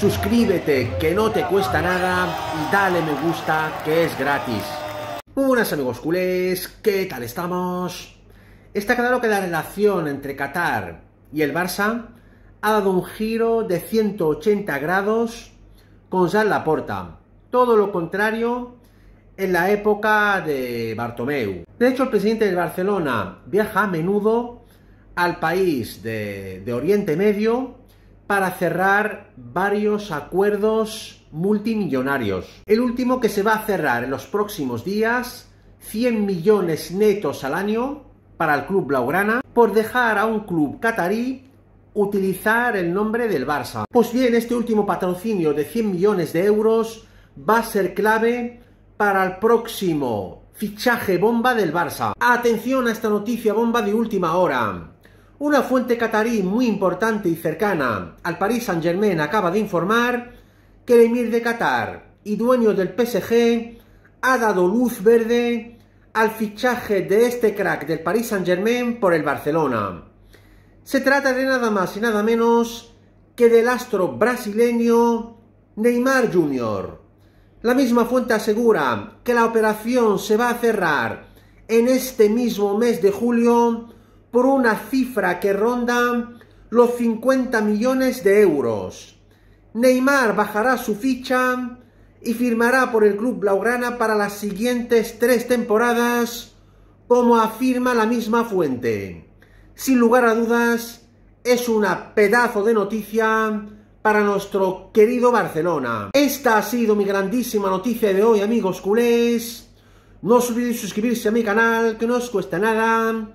suscríbete que no te cuesta nada y dale me gusta que es gratis. Buenas amigos culés, ¿qué tal estamos? Está claro que la relación entre Qatar y el Barça ha dado un giro de 180 grados con Jean Laporta. Todo lo contrario en la época de Bartomeu. De hecho, el presidente de Barcelona viaja a menudo al país de Oriente Medio para cerrar varios acuerdos multimillonarios. El último que se va a cerrar en los próximos días, 100 millones netos al año para el club blaugrana, por dejar a un club catarí utilizar el nombre del Barça. Pues bien, este último patrocinio de 100 millones de euros va a ser clave para el próximo fichaje bomba del Barça. Atención a esta noticia bomba de última hora. Una fuente catarí muy importante y cercana al Paris Saint-Germain acaba de informar que el emir de Qatar y dueño del PSG ha dado luz verde al fichaje de este crack del Paris Saint-Germain por el Barcelona. Se trata de nada más y nada menos que del astro brasileño Neymar Jr. La misma fuente asegura que la operación se va a cerrar en este mismo mes de julio por una cifra que ronda los 50 millones de euros. Neymar bajará su ficha y firmará por el club blaugrana para las siguientes tres temporadas, como afirma la misma fuente. Sin lugar a dudas, es una pedazo de noticia para nuestro querido Barcelona. Esta ha sido mi grandísima noticia de hoy, amigos culés. No os olvidéis suscribirse a mi canal, que no os cuesta nada